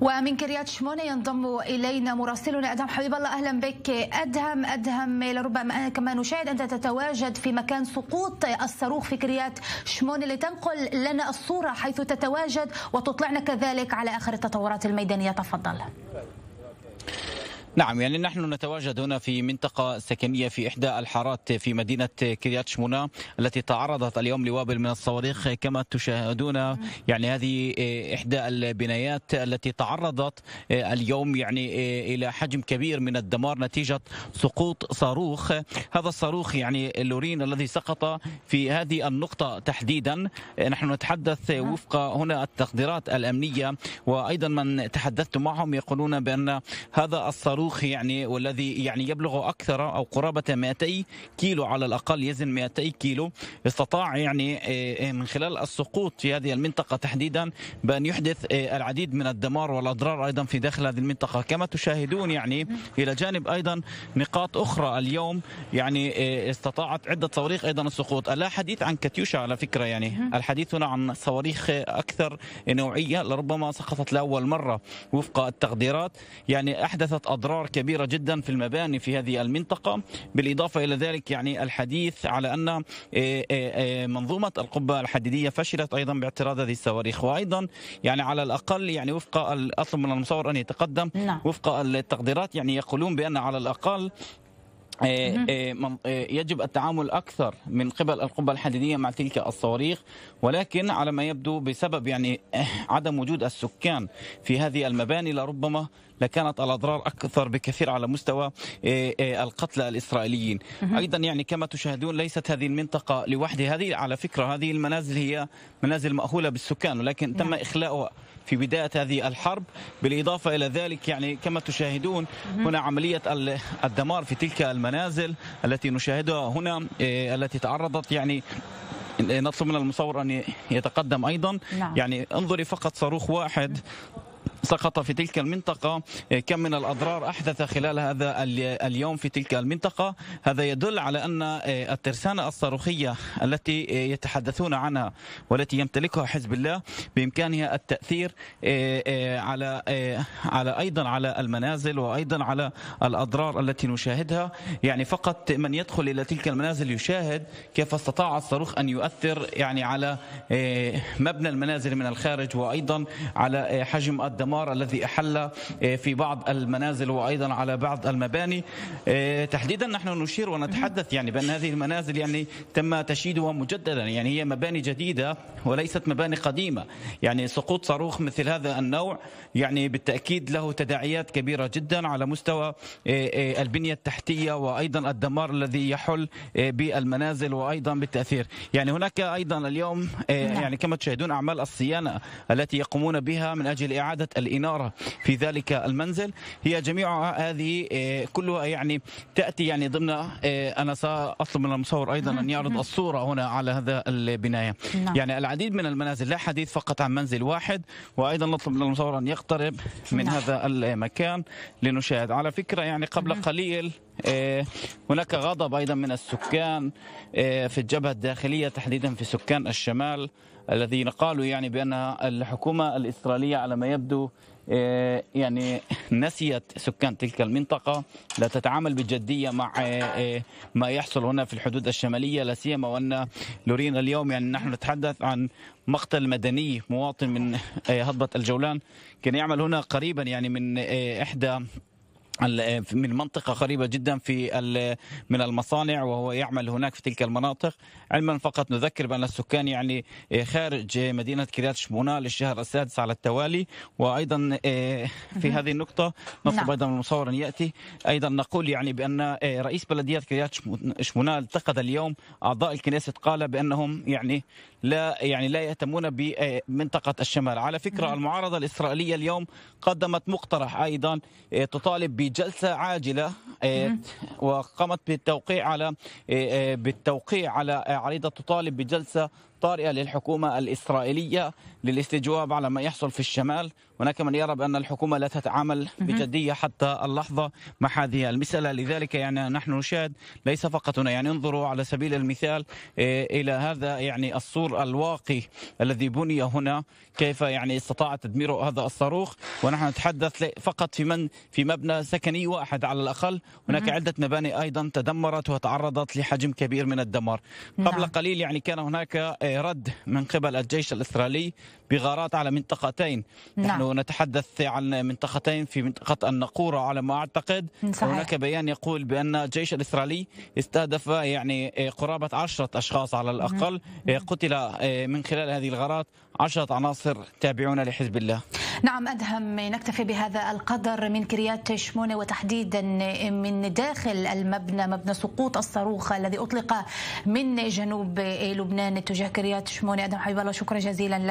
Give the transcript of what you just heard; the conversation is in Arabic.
ومن كريات شمونة ينضم إلينا مراسلنا أدهم حبيب الله أهلا بك أدهم أدهم لربما كما نشاهد أنت تتواجد في مكان سقوط الصاروخ في كريات شمونة لتنقل لنا الصورة حيث تتواجد وتطلعنا كذلك على آخر التطورات الميدانية تفضل نعم يعني نحن نتواجد هنا في منطقة سكنية في إحدى الحارات في مدينة كريات شمونة التي تعرضت اليوم لوابل من الصواريخ كما تشاهدون يعني هذه إيه، إحدى البنايات التي تعرضت إيه، اليوم يعني إيه، إلى حجم كبير من الدمار نتيجة سقوط صاروخ هذا الصاروخ يعني اللورين الذي سقط في هذه النقطة تحديدا نحن نتحدث وفق هنا التقديرات الأمنية وأيضا من تحدثت معهم يقولون بأن هذا الصاروخ الصاروخ يعني والذي يعني يبلغ اكثر او قرابه 200 كيلو على الاقل يزن 200 كيلو استطاع يعني آه، آه، من خلال السقوط في هذه المنطقه تحديدا بان يحدث آه، العديد من الدمار والاضرار ايضا في داخل هذه المنطقه كما تشاهدون يعني الى جانب ايضا نقاط اخرى اليوم يعني استطاعت عده صواريخ ايضا السقوط لا حديث عن كاتيوشا على فكره يعني الحديث هنا عن صواريخ اكثر نوعيه لربما سقطت لاول مره وفق التقديرات يعني احدثت اضرار اضرار كبيره جدا في المباني في هذه المنطقه بالاضافه الى ذلك يعني الحديث على ان آه، آه، آه، منظومه القبه الحديديه فشلت ايضا باعتراض هذه الصواريخ وايضا يعني على الاقل يعني وفق اطلب من المصور ان يتقدم نعم. وفق التقديرات يعني يقولون بان على الاقل آه، آه، آه، يجب التعامل اكثر من قبل القبه الحديديه مع تلك الصواريخ ولكن على ما يبدو بسبب يعني عدم وجود السكان في هذه المباني لربما لكانت الاضرار اكثر بكثير على مستوى القتلى الاسرائيليين ايضا يعني كما تشاهدون ليست هذه المنطقه لوحدها هذه على فكره هذه المنازل هي منازل ماهوله بالسكان ولكن تم نعم. اخلاؤها في بداية هذه الحرب بالإضافة إلى ذلك يعني كما تشاهدون هنا عملية الدمار في تلك المنازل التي نشاهدها هنا إيه، التي تعرضت يعني إيه، نطلب من المصور أن يتقدم أيضا نعم. يعني انظري فقط صاروخ واحد سقط في تلك المنطقة كم من الأضرار أحدث خلال هذا اليوم في تلك المنطقة هذا يدل على أن آه، الترسانة الصاروخية التي آه، يتحدثون عنها والتي يمتلكها حزب الله بإمكانها التأثير آه، على على أيضا على المنازل وأيضا على الأضرار التي نشاهدها يعني فقط من يدخل إلى تلك المنازل يشاهد كيف استطاع الصاروخ أن يؤثر يعني على مبنى المنازل من الخارج وأيضا على حجم الدمار الدمار الذي أحل آه، في بعض المنازل وأيضا على بعض المباني آه، تحديدا نحن نشير ونتحدث يعني بأن هذه المنازل يعني تم تشييدها مجددا يعني هي مباني جديدة وليست مباني قديمة يعني سقوط صاروخ مثل هذا النوع يعني بالتأكيد له تداعيات كبيرة جدا على مستوى آه، البنية التحتية وأيضا الدمار الذي يحل بالمنازل وأيضا بالتأثير يعني هناك أيضا اليوم نعم. يعني كما تشاهدون أعمال الصيانة التي يقومون بها من أجل إعادة الإنارة في ذلك المنزل هي جميعها هذه آه، كلها يعني تأتي يعني ضمن آه، أنا سأطلب من المصور أيضا أن يعرض الصورة هنا على هذا البناية نعم. يعني العديد من المنازل لا حديث فقط عن منزل واحد وأيضا نطلب من المصور أن يقترب من نعم. هذا المكان لنشاهد على فكرة يعني قبل نعم. قليل آه، هناك غضب أيضا من السكان في الجبهة الداخلية تحديدا في سكان الشمال الذين قالوا يعني بأن الحكومة الإسرائيلية على ما يبدو آه، يعني نسيت سكان تلك المنطقة لا تتعامل بجدية مع آه، آه، ما يحصل هنا في الحدود الشمالية لا سيما وأن لورين اليوم يعني نحن نتحدث عن مقتل مدني مواطن من هضبة الجولان كان يعمل هنا قريبا يعني من إحدى من منطقة قريبة جدا في من المصانع وهو يعمل هناك في تلك المناطق علما فقط نذكر بأن السكان يعني آه، خارج مدينة كريات شمونا للشهر السادس على التوالي وأيضا آه، في هذه النقطة نطلب نعم. أيضا من المصور أن يأتي أيضا نقول يعني بأن آه، رئيس بلدية كريات شمونا التقد اليوم أعضاء الكنيسة قال بأنهم يعني لا يعني لا يهتمون بمنطقة الشمال على فكرة المعارضة الإسرائيلية اليوم قدمت مقترح أيضا تطالب بجلسه عاجله آه، وقامت بالتوقيع على آه، آه، بالتوقيع على عريضه تطالب بجلسه طارئة للحكومة الإسرائيلية للاستجواب على ما يحصل في الشمال هناك من يرى بأن الحكومة لا تتعامل بجدية حتى اللحظة مع هذه المسألة لذلك يعني نحن نشاهد ليس فقط هنا يعني انظروا على سبيل المثال إيه، إلى هذا يعني السور الواقي الذي بني هنا كيف يعني استطاع تدميره هذا الصاروخ ونحن نتحدث فقط في من في مبنى سكني واحد على الأقل هناك عدة مباني أيضا تدمرت وتعرضت لحجم كبير من الدمار نعم. قبل قليل يعني كان هناك إيه، رد من قبل الجيش الإسرائيلي بغارات على منطقتين نعم. نحن نتحدث عن منطقتين في منطقة النقورة على ما أعتقد صحيح. هناك بيان يقول بأن الجيش الإسرائيلي استهدف يعني قرابة عشرة أشخاص على الأقل مم. قتل من خلال هذه الغارات عشرة عناصر تابعون لحزب الله نعم أدهم نكتفي بهذا القدر من كريات شمونة وتحديدا من داخل المبنى مبنى سقوط الصاروخ الذي أطلق من جنوب لبنان تجاه كريات شمونة أدهم حبيب الله شكرا جزيلا لك